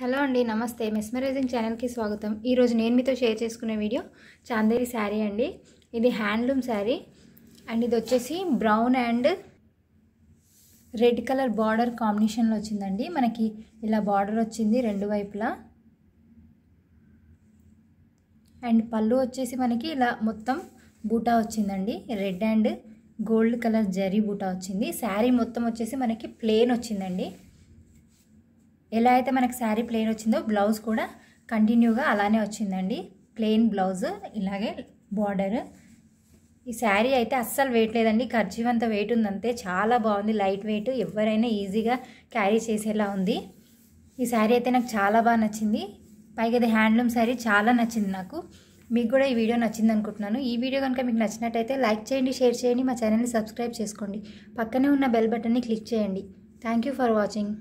hello అండి నమస్తే mesmerising ఛానల్కి స్వాగతం ఈరోజు నేను మీతో షేర్ చేసుకునే వీడియో చాందేరి శారీ అండి ఇది హ్యాండ్లూమ్ శారీ అండ్ ఇది వచ్చేసి brown and red colour border కాంబినేషన్లో వచ్చిందండి మనకి ఇలా బార్డర్ వచ్చింది రెండు వైపులా అండ్ పళ్ళు వచ్చేసి మనకి ఇలా మొత్తం బూటా వచ్చిందండి రెడ్ అండ్ గోల్డ్ కలర్ జరీ బూటా వచ్చింది శారీ మొత్తం వచ్చేసి మనకి ప్లేన్ వచ్చిందండి ఎలా అయితే మనకు శారీ ప్లెయిన్ వచ్చిందో బ్లౌజ్ కూడా కంటిన్యూగా అలానే వచ్చిందండి ప్లెయిన్ బ్లౌజ్ ఇలాగే బార్డర్ ఈ శారీ అయితే అస్సలు వెయిట్ లేదండి ఖర్చీవ్ అంత వెయిట్ ఉందంతే చాలా బాగుంది లైట్ వెయిట్ ఎవరైనా ఈజీగా క్యారీ చేసేలా ఉంది ఈ శారీ అయితే నాకు చాలా బాగా నచ్చింది పైగా ఇది హ్యాండ్లూమ్ శారీ చాలా నచ్చింది నాకు మీకు కూడా ఈ వీడియో నచ్చింది అనుకుంటున్నాను ఈ వీడియో కనుక మీకు నచ్చినట్టయితే లైక్ చేయండి షేర్ చేయండి మా ఛానల్ని సబ్స్క్రైబ్ చేసుకోండి పక్కనే ఉన్న బెల్ బటన్ని క్లిక్ చేయండి థ్యాంక్ ఫర్ వాచింగ్